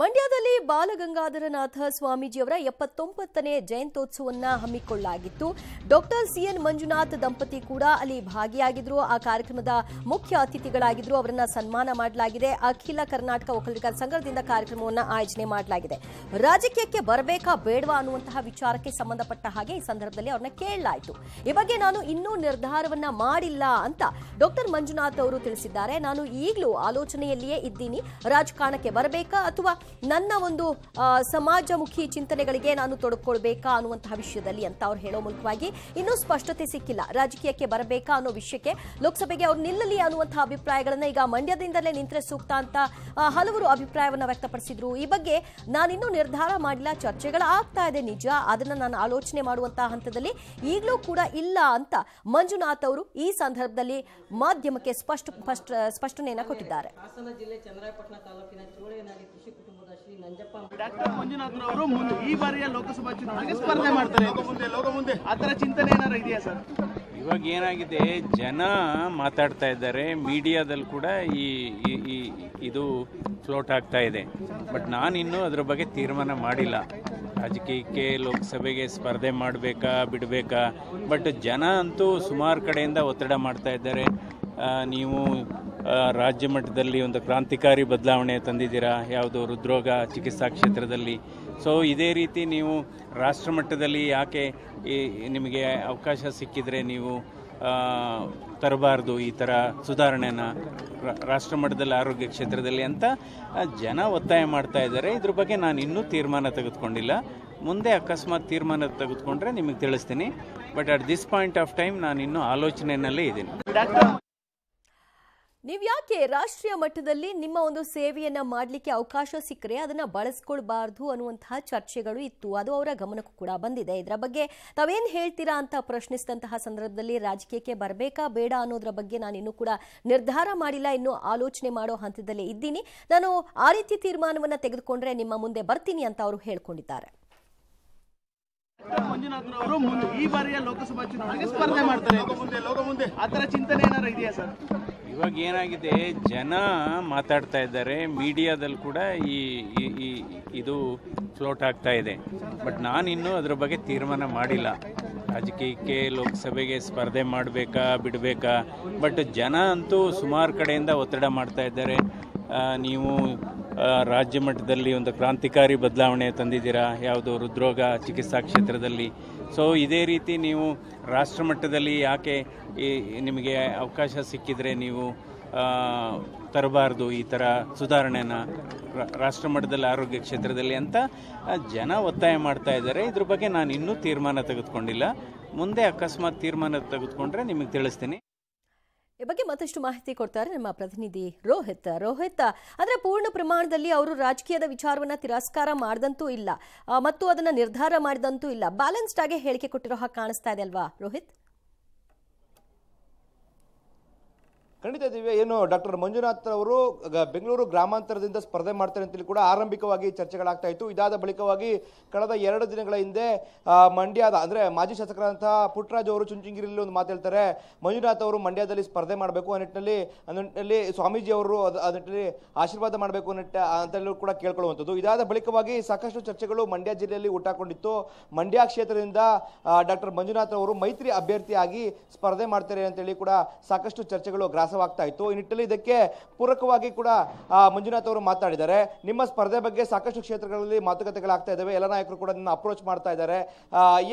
ಮಂಡ್ಯದಲ್ಲಿ ಬಾಲಗಂಗಾಧರನಾಥ ಸ್ವಾಮೀಜಿಯವರ ಎಪ್ಪತ್ತೊಂಬತ್ತನೇ ಜಯಂತ್ಯೋತ್ಸವವನ್ನು ಹಮ್ಮಿಕೊಳ್ಳಲಾಗಿತ್ತು ಡಾಕ್ಟರ್ ಸಿಎನ್ ಮಂಜುನಾಥ್ ದಂಪತಿ ಕೂಡ ಅಲ್ಲಿ ಭಾಗಿಯಾಗಿದ್ರು ಆ ಕಾರ್ಯಕ್ರಮದ ಮುಖ್ಯ ಅತಿಥಿಗಳಾಗಿದ್ರು ಅವರನ್ನ ಸನ್ಮಾನ ಮಾಡಲಾಗಿದೆ ಅಖಿಲ ಕರ್ನಾಟಕ ಒಕ್ಕಲಿಗರ ಸಂಘದಿಂದ ಕಾರ್ಯಕ್ರಮವನ್ನು ಆಯೋಜನೆ ಮಾಡಲಾಗಿದೆ ರಾಜಕೀಯಕ್ಕೆ ಬರಬೇಕಾ ಬೇಡವಾ ಅನ್ನುವಂತಹ ವಿಚಾರಕ್ಕೆ ಸಂಬಂಧಪಟ್ಟ ಹಾಗೆ ಈ ಸಂದರ್ಭದಲ್ಲಿ ಅವರನ್ನ ಕೇಳಲಾಯಿತು ಈ ಬಗ್ಗೆ ನಾನು ಇನ್ನೂ ನಿರ್ಧಾರವನ್ನ ಮಾಡಿಲ್ಲ ಅಂತ ಡಾಕ್ಟರ್ ಮಂಜುನಾಥ್ ಅವರು ತಿಳಿಸಿದ್ದಾರೆ ನಾನು ಈಗಲೂ ಆಲೋಚನೆಯಲ್ಲಿಯೇ ಇದ್ದೀನಿ ರಾಜಕಾರಣಕ್ಕೆ ಬರಬೇಕಾ ಅಥವಾ ನನ್ನ ಒಂದು ಸಮಾಜಮುಖಿ ಚಿಂತನೆಗಳಿಗೆ ನಾನು ತೊಡಕೊಳ್ಬೇಕಾ ಅನ್ನುವಂತಹ ವಿಷಯದಲ್ಲಿ ಅಂತ ಅವ್ರು ಹೇಳೋ ಮೂಲಕವಾಗಿ ಇನ್ನೂ ಸ್ಪಷ್ಟತೆ ಸಿಕ್ಕಿಲ್ಲ ರಾಜಕೀಯಕ್ಕೆ ಬರಬೇಕಾ ಅನ್ನೋ ವಿಷಯಕ್ಕೆ ಲೋಕಸಭೆಗೆ ಅವ್ರು ನಿಲ್ಲಲಿ ಅನ್ನುವಂತಹ ಅಭಿಪ್ರಾಯಗಳನ್ನು ಈಗ ಮಂಡ್ಯದಿಂದಲೇ ನಿಂತರೆ ಸೂಕ್ತ ಅಂತ ಹಲವರು ಅಭಿಪ್ರಾಯವನ್ನು ವ್ಯಕ್ತಪಡಿಸಿದ್ರು ಈ ಬಗ್ಗೆ ನಾನಿನ್ನೂ ನಿರ್ಧಾರ ಮಾಡಿಲ್ಲ ಚರ್ಚೆಗಳು ಆಗ್ತಾ ಇದೆ ನಿಜ ಅದನ್ನು ನಾನು ಆಲೋಚನೆ ಮಾಡುವಂತಹ ಹಂತದಲ್ಲಿ ಈಗಲೂ ಕೂಡ ಇಲ್ಲ ಅಂತ ಮಂಜುನಾಥ್ ಅವರು ಈ ಸಂದರ್ಭದಲ್ಲಿ ಮಾಧ್ಯಮಕ್ಕೆ ಸ್ಪಷ್ಟ ಸ್ಪಷ್ಟನೆಯನ್ನು ಕೊಟ್ಟಿದ್ದಾರೆ ಹಾಸನ ಜಿಲ್ಲೆ ಚಂದ್ರಾಯಪಟ್ಟಣ ತಾಲೂಕಿನ ಚೋಳೆಯನಾಗಿ ಕೃಷಿ ಡಾಕ್ಟರ್ ಈ ಸ್ಪರ್ಧೆ ಮಾಡ್ತಾರೆ ಚಿಂತನೆ ಸರ್ ಇವಾಗ ಏನಾಗಿದೆ ಜನ ಮಾತಾಡ್ತಾ ಇದ್ದಾರೆ ಮೀಡಿಯಾದಲ್ಲಿ ಕೂಡ ಈ ಇದು ಫ್ಲೋಟ್ ಆಗ್ತಾ ಇದೆ ಬಟ್ ಇನ್ನೂ ಅದ್ರ ಬಗ್ಗೆ ತೀರ್ಮಾನ ಮಾಡಿಲ್ಲ ರಾಜಕೀಯಕ್ಕೆ ಲೋಕಸಭೆಗೆ ಸ್ಪರ್ಧೆ ಮಾಡಬೇಕಾ ಬಿಡಬೇಕಾ ಬಟ್ ಜನ ಅಂತೂ ಸುಮಾರು ಕಡೆಯಿಂದ ಒತ್ತಡ ಮಾಡ್ತಾ ಇದ್ದಾರೆ ನೀವು ರಾಜ್ಯ ಮಟ್ಟದಲ್ಲಿ ಒಂದು ಕ್ರಾಂತಿಕಾರಿ ಬದಲಾವಣೆ ತಂದಿದ್ದೀರಾ ಯಾವುದು ಹೃದ್ರೋಗ ಚಿಕಿತ್ಸಾ ಕ್ಷೇತ್ರದಲ್ಲಿ ಸೊ ಇದೇ ರೀತಿ ನೀವು ರಾಷ್ಟ್ರ ಮಟ್ಟದಲ್ಲಿ ಯಾಕೆ ಈ ನಿಮಗೆ ಅವಕಾಶ ಸಿಕ್ಕಿದರೆ ನೀವು ತರಬಾರ್ದು ಈ ಥರ ಸುಧಾರಣೆನ ರಾಷ್ಟ್ರ ಮಟ್ಟದಲ್ಲಿ ಆರೋಗ್ಯ ಕ್ಷೇತ್ರದಲ್ಲಿ ಅಂತ ಜನ ಒತ್ತಾಯ ಮಾಡ್ತಾ ಇದ್ದಾರೆ ಇದ್ರ ಬಗ್ಗೆ ನಾನು ಇನ್ನೂ ತೀರ್ಮಾನ ತೆಗೆದುಕೊಂಡಿಲ್ಲ ಮುಂದೆ ಅಕಸ್ಮಾತ್ ತೀರ್ಮಾನ ತೆಗೆದುಕೊಂಡ್ರೆ ನಿಮಗೆ ತಿಳಿಸ್ತೀನಿ but at this point of time ನಾನು ಇನ್ನೂ ಆಲೋಚನೆಯಲ್ಲೇ ಇದ್ದೀನಿ ನೀವ್ಯಾಕೆ ರಾಷ್ಟ್ರೀಯ ಮಟ್ಟದಲ್ಲಿ ನಿಮ್ಮ ಒಂದು ಸೇವೆಯನ್ನು ಮಾಡಲಿಕ್ಕೆ ಅವಕಾಶ ಸಿಕ್ಕರೆ ಅದನ್ನು ಬಳಸ್ಕೊಳ್ಬಾರ್ದು ಅನ್ನುವಂತಹ ಚರ್ಚೆಗಳು ಇತ್ತು ಅದು ಅವರ ಗಮನಕ್ಕೂ ಕೂಡ ಬಂದಿದೆ ಇದರ ಬಗ್ಗೆ ತಾವೇನು ಹೇಳ್ತೀರಾ ಅಂತ ಪ್ರಶ್ನಿಸಿದಂತಹ ಸಂದರ್ಭದಲ್ಲಿ ರಾಜಕೀಯಕ್ಕೆ ಬರಬೇಕಾ ಬೇಡ ಅನ್ನೋದ್ರ ಬಗ್ಗೆ ನಾನು ಇನ್ನೂ ಕೂಡ ನಿರ್ಧಾರ ಮಾಡಿಲ್ಲ ಇನ್ನೂ ಆಲೋಚನೆ ಮಾಡೋ ಹಂತದಲ್ಲೇ ಇದ್ದೀನಿ ನಾನು ಆ ರೀತಿ ತೀರ್ಮಾನವನ್ನು ತೆಗೆದುಕೊಂಡ್ರೆ ನಿಮ್ಮ ಮುಂದೆ ಬರ್ತೀನಿ ಅಂತ ಅವರು ಹೇಳ್ಕೊಂಡಿದ್ದಾರೆ ಚಿಂತನೆ ಸರ್ ಇವಾಗ ಏನಾಗಿದೆ ಜನ ಮಾತಾಡ್ತಾ ಇದ್ದಾರೆ ಮೀಡಿಯಾದಲ್ಲಿ ಕೂಡ ಈ ಇದು ಫ್ಲೋಟ್ ಆಗ್ತಾ ಇದೆ ಬಟ್ ನಾನು ಇನ್ನೂ ಅದ್ರ ಬಗ್ಗೆ ತೀರ್ಮಾನ ಮಾಡಿಲ್ಲ ರಾಜಕೀಯಕ್ಕೆ ಲೋಕಸಭೆಗೆ ಸ್ಪರ್ಧೆ ಮಾಡಬೇಕಾ ಬಿಡಬೇಕಾ ಬಟ್ ಜನ ಅಂತೂ ಸುಮಾರು ಕಡೆಯಿಂದ ಒತ್ತಡ ಮಾಡ್ತಾ ಇದ್ದಾರೆ ನೀವು ರಾಜ್ಯ ಮಟ್ಟದಲ್ಲಿ ಒಂದು ಕ್ರಾಂತಿಕಾರಿ ಬದಲಾವಣೆ ತಂದಿದ್ದೀರಾ ಯಾವುದು ಹೃದ್ರೋಗ ಚಿಕಿತ್ಸಾ ಕ್ಷೇತ್ರದಲ್ಲಿ ಸೊ ಇದೇ ರೀತಿ ನೀವು ರಾಷ್ಟ್ರ ಮಟ್ಟದಲ್ಲಿ ಯಾಕೆ ಈ ನಿಮಗೆ ಅವಕಾಶ ಸಿಕ್ಕಿದರೆ ನೀವು ತರಬಾರ್ದು ಈ ಥರ ಸುಧಾರಣೆನ ರಾಷ್ಟ್ರ ಮಟ್ಟದಲ್ಲಿ ಆರೋಗ್ಯ ಕ್ಷೇತ್ರದಲ್ಲಿ ಅಂತ ಜನ ಒತ್ತಾಯ ಮಾಡ್ತಾ ಇದ್ದಾರೆ ಇದ್ರ ಬಗ್ಗೆ ನಾನು ಇನ್ನೂ ತೀರ್ಮಾನ ತೆಗೆದುಕೊಂಡಿಲ್ಲ ಮುಂದೆ ಅಕಸ್ಮಾತ್ ತೀರ್ಮಾನ ತೆಗೆದುಕೊಂಡ್ರೆ ನಿಮಗೆ ತಿಳಿಸ್ತೀನಿ ಈ ಬಗ್ಗೆ ಮತ್ತಷ್ಟು ಮಾಹಿತಿ ಕೊಡ್ತಾರೆ ನಮ್ಮ ಪ್ರತಿನಿಧಿ ರೋಹಿತ್ ರೋಹಿತ್ ಅಂದ್ರೆ ಪೂರ್ಣ ಪ್ರಮಾಣದಲ್ಲಿ ಅವರು ರಾಜಕೀಯದ ವಿಚಾರವನ್ನ ತಿರಸ್ಕಾರ ಮಾಡದಂತೂ ಇಲ್ಲ ಮತ್ತು ಅದನ್ನ ನಿರ್ಧಾರ ಮಾಡಿದಂತೂ ಇಲ್ಲ ಬ್ಯಾಲೆನ್ಸ್ಡ್ ಆಗಿ ಹೇಳಿಕೆ ಕೊಟ್ಟಿರೋ ಹಾಗೆ ಕಾಣಿಸ್ತಾ ಇದೆ ಅಲ್ವಾ ರೋಹಿತ್ ಖಂಡಿತ ದಿವ್ಯ ಏನು ಡಾಕ್ಟರ್ ಮಂಜುನಾಥ್ ಅವರು ಬೆಂಗಳೂರು ಗ್ರಾಮಾಂತರದಿಂದ ಸ್ಪರ್ಧೆ ಮಾಡ್ತಾರೆ ಅಂತೇಳಿ ಕೂಡ ಆರಂಭಿಕವಾಗಿ ಚರ್ಚೆಗಳಾಗ್ತಾ ಇತ್ತು ಇದಾದ ಬಳಿಕವಾಗಿ ಕಳೆದ ಎರಡು ದಿನಗಳ ಹಿಂದೆ ಮಂಡ್ಯದ ಅಂದರೆ ಮಾಜಿ ಶಾಸಕರಾದಂತಹ ಪುಟ್ಟರಾಜ್ ಅವರು ಚುಂಚುಂಗಿರಿಯಲ್ಲಿ ಒಂದು ಮಾತೇಳ್ತಾರೆ ಮಂಜುನಾಥ್ ಅವರು ಮಂಡ್ಯದಲ್ಲಿ ಸ್ಪರ್ಧೆ ಮಾಡಬೇಕು ಆ ನಿಟ್ಟಿನಲ್ಲಿ ಆ ನಿಟ್ಟಿನಲ್ಲಿ ಸ್ವಾಮೀಜಿ ಅವರು ಆ ನಿಟ್ಟಿನಲ್ಲಿ ಆಶೀರ್ವಾದ ಮಾಡಬೇಕು ನಿಟ್ಟ ಅಂತೇಳಿ ಕೂಡ ಕೇಳ್ಕೊಳ್ಳುವಂಥದ್ದು ಇದಾದ ಬಳಿಕವಾಗಿ ಸಾಕಷ್ಟು ಚರ್ಚೆಗಳು ಮಂಡ್ಯ ಜಿಲ್ಲೆಯಲ್ಲಿ ಊಟಕೊಂಡಿತ್ತು ಮಂಡ್ಯ ಕ್ಷೇತ್ರದಿಂದ ಡಾಕ್ಟರ್ ಮಂಜುನಾಥ್ ಅವರು ಮೈತ್ರಿ ಅಭ್ಯರ್ಥಿಯಾಗಿ ಸ್ಪರ್ಧೆ ಮಾಡ್ತಾರೆ ಅಂತೇಳಿ ಕೂಡ ಸಾಕಷ್ಟು ಚರ್ಚೆಗಳು ಗ್ರಾಸ ಭಾಸವಾಗ್ತಾ ಇತ್ತು ಈ ನಿಟ್ಟಿನಲ್ಲಿ ಇದಕ್ಕೆ ಪೂರಕವಾಗಿ ಕೂಡ ಮಂಜುನಾಥ್ ಅವರು ಮಾತಾಡಿದ್ದಾರೆ ನಿಮ್ಮ ಸ್ಪರ್ಧೆ ಬಗ್ಗೆ ಸಾಕಷ್ಟು ಕ್ಷೇತ್ರಗಳಲ್ಲಿ ಮಾತುಕತೆಗಳಾಗ್ತಾ ಇದ್ದಾವೆ ಎಲ್ಲ ನಾಯಕರು ಕೂಡ ನಿನ್ನ ಅಪ್ರೋಚ್ ಮಾಡ್ತಾ ಇದ್ದಾರೆ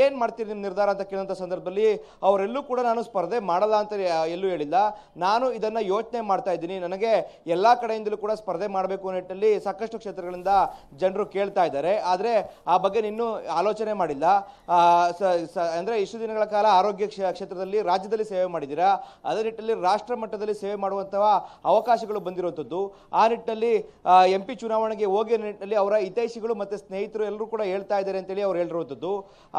ಏನು ಮಾಡ್ತೀರಿ ನಿಮ್ಮ ನಿರ್ಧಾರ ಅಂತ ಕೇಳುವಂಥ ಸಂದರ್ಭದಲ್ಲಿ ಅವರೆಲ್ಲೂ ಕೂಡ ನಾನು ಸ್ಪರ್ಧೆ ಮಾಡಲ್ಲ ಅಂತ ಎಲ್ಲೂ ಹೇಳಿಲ್ಲ ನಾನು ಇದನ್ನ ಯೋಚನೆ ಮಾಡ್ತಾ ಇದ್ದೀನಿ ನನಗೆ ಎಲ್ಲಾ ಕಡೆಯಿಂದಲೂ ಕೂಡ ಸ್ಪರ್ಧೆ ಮಾಡಬೇಕು ಅನ್ನೋ ನಿಟ್ಟಿನಲ್ಲಿ ಸಾಕಷ್ಟು ಕ್ಷೇತ್ರಗಳಿಂದ ಜನರು ಕೇಳ್ತಾ ಇದ್ದಾರೆ ಆದರೆ ಆ ಬಗ್ಗೆ ಇನ್ನೂ ಆಲೋಚನೆ ಮಾಡಿಲ್ಲ ಅಂದ್ರೆ ಇಷ್ಟು ದಿನಗಳ ಕಾಲ ಆರೋಗ್ಯ ಕ್ಷೇತ್ರದಲ್ಲಿ ರಾಜ್ಯದಲ್ಲಿ ಸೇವೆ ಮಾಡಿದ್ದೀರಾ ಅದೇ ನಿಟ್ಟಿನಲ್ಲಿ ರಾಷ್ಟ್ರ ಮಟ್ಟದಲ್ಲಿ ಸೇವೆ ಮಾಡುವಂತಹ ಅವಕಾಶಗಳು ಬಂದಿರುವಂಥದ್ದು ಆ ನಿಟ್ಟಿನಲ್ಲಿ ಎಂ ಪಿ ಚುನಾವಣೆಗೆ ಹೋಗಿ ನಿಟ್ಟಿನಲ್ಲಿ ಅವರ ಹಿತೈಷಿಗಳು ಮತ್ತು ಸ್ನೇಹಿತರು ಎಲ್ಲರೂ ಕೂಡ ಹೇಳ್ತಾ ಇದ್ದಾರೆ ಅಂತೇಳಿ ಅವ್ರು ಹೇಳಿರುವಂಥದ್ದು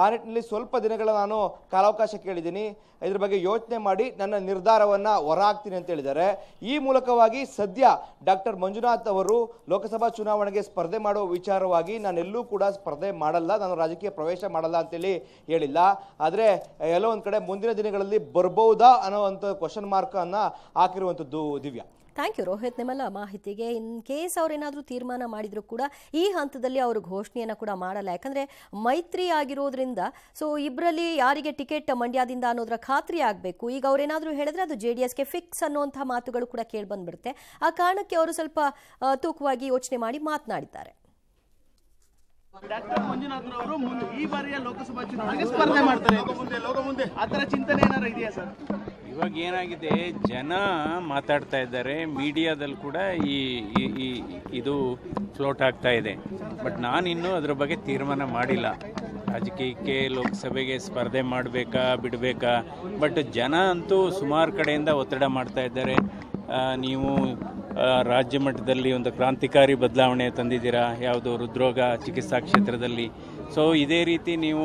ಆ ನಿಟ್ಟಿನಲ್ಲಿ ಸ್ವಲ್ಪ ದಿನಗಳ ನಾನು ಕಾಲಾವಕಾಶ ಕೇಳಿದ್ದೀನಿ ಇದ್ರ ಬಗ್ಗೆ ಯೋಚನೆ ಮಾಡಿ ನನ್ನ ಹೊರ ಹೊರಹಾಕ್ತೀನಿ ಅಂತ ಹೇಳಿದ್ದಾರೆ ಈ ಮೂಲಕವಾಗಿ ಸದ್ಯ ಡಾಕ್ಟರ್ ಮಂಜುನಾಥ್ ಅವರು ಲೋಕಸಭಾ ಚುನಾವಣೆಗೆ ಸ್ಪರ್ಧೆ ಮಾಡುವ ವಿಚಾರವಾಗಿ ನಾನು ಎಲ್ಲೂ ಕೂಡ ಸ್ಪರ್ಧೆ ಮಾಡಲ್ಲ ನಾನು ರಾಜಕೀಯ ಪ್ರವೇಶ ಮಾಡಲ್ಲ ಅಂತೇಳಿ ಹೇಳಿಲ್ಲ ಆದರೆ ಎಲ್ಲೋ ಒಂದು ಕಡೆ ಮುಂದಿನ ದಿನಗಳಲ್ಲಿ ಬರ್ಬೋದಾ ಅನ್ನೋವಂಥ ಕ್ವಶನ್ ಮಾರ್ಕನ್ನು ಹಾಕಿರುವಂತದ್ದು ದಿವ್ಯಾ ಥ್ಯಾಂಕ್ ಯು ರೋಹಿತ್ ನಿಮ್ಮಲ್ಲ ಮಾಹಿತಿಗೆ ಇನ್ ಕೇಸ್ ಏನಾದರೂ ತೀರ್ಮಾನ ಮಾಡಿದ್ರು ಕೂಡ ಈ ಹಂತದಲ್ಲಿ ಅವರು ಘೋಷಣೆಯನ್ನು ಕೂಡ ಮಾಡಲ್ಲ ಯಾಕಂದರೆ ಮೈತ್ರಿ ಆಗಿರೋದ್ರಿಂದ ಸೊ ಇಬ್ಬರಲ್ಲಿ ಯಾರಿಗೆ ಟಿಕೆಟ್ ಮಂಡ್ಯದಿಂದ ಅನ್ನೋದ್ರ ಖಾತ್ರಿ ಆಗಬೇಕು ಈಗ ಅವರೇನಾದರೂ ಹೇಳಿದ್ರೆ ಅದು ಜೆ ಡಿ ಎಸ್ಗೆ ಫಿಕ್ಸ್ ಅನ್ನುವಂಥ ಮಾತುಗಳು ಕೂಡ ಕೇಳಿ ಬಂದ್ಬಿಡುತ್ತೆ ಆ ಕಾರಣಕ್ಕೆ ಅವರು ಸ್ವಲ್ಪ ತೂಕವಾಗಿ ಯೋಚನೆ ಮಾಡಿ ಮಾತನಾಡಿದ್ದಾರೆ ಈ ಸ್ಪರ್ಧೆ ಮಾಡ್ತಾರೆ ಚಿಂತನೆ ಸರ್ ಇವಾಗ ಏನಾಗಿದೆ ಜನ ಮಾತಾಡ್ತಾ ಇದ್ದಾರೆ ಮೀಡಿಯಾದಲ್ಲಿ ಕೂಡ ಈ ಈ ಇದು ಫ್ಲೋಟ್ ಆಗ್ತಾ ಇದೆ ಬಟ್ ಇನ್ನೂ ಅದ್ರ ಬಗ್ಗೆ ತೀರ್ಮಾನ ಮಾಡಿಲ್ಲ ರಾಜಕೀಯಕ್ಕೆ ಲೋಕಸಭೆಗೆ ಸ್ಪರ್ಧೆ ಮಾಡಬೇಕಾ ಬಿಡಬೇಕಾ ಬಟ್ ಜನ ಅಂತೂ ಸುಮಾರು ಕಡೆಯಿಂದ ಒತ್ತಡ ಮಾಡ್ತಾ ಇದ್ದಾರೆ ನೀವು ರಾಜ್ಯ ಮಟ್ಟದಲ್ಲಿ ಒಂದು ಕ್ರಾಂತಿಕಾರಿ ಬದಲಾವಣೆ ತಂದಿದ್ದೀರಾ ಯಾವುದು ಹೃದ್ರೋಗ ಚಿಕಿತ್ಸಾ ಕ್ಷೇತ್ರದಲ್ಲಿ ಸೊ ಇದೇ ರೀತಿ ನೀವು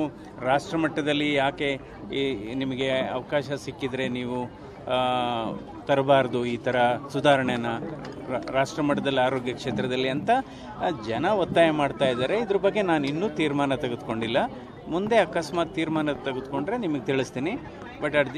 ರಾಷ್ಟ್ರ ಮಟ್ಟದಲ್ಲಿ ಯಾಕೆ ಈ ನಿಮಗೆ ಅವಕಾಶ ಸಿಕ್ಕಿದರೆ ನೀವು ತರಬಾರ್ದು ಈ ಥರ ಸುಧಾರಣೆನ ರಾಷ್ಟ್ರ ಮಟ್ಟದಲ್ಲಿ ಆರೋಗ್ಯ ಕ್ಷೇತ್ರದಲ್ಲಿ ಅಂತ ಜನ ಒತ್ತಾಯ ಮಾಡ್ತಾ ಇದ್ದಾರೆ ಇದ್ರ ಬಗ್ಗೆ ನಾನು ಇನ್ನೂ ತೀರ್ಮಾನ ತೆಗೆದುಕೊಂಡಿಲ್ಲ ಮುಂದೆ ಅಕಸ್ಮಾತ್ ತೀರ್ಮಾನ ತೆಗೆದುಕೊಂಡ್ರೆ ನಿಮಗೆ ತಿಳಿಸ್ತೀನಿ ಬಟ್ ಅಟ್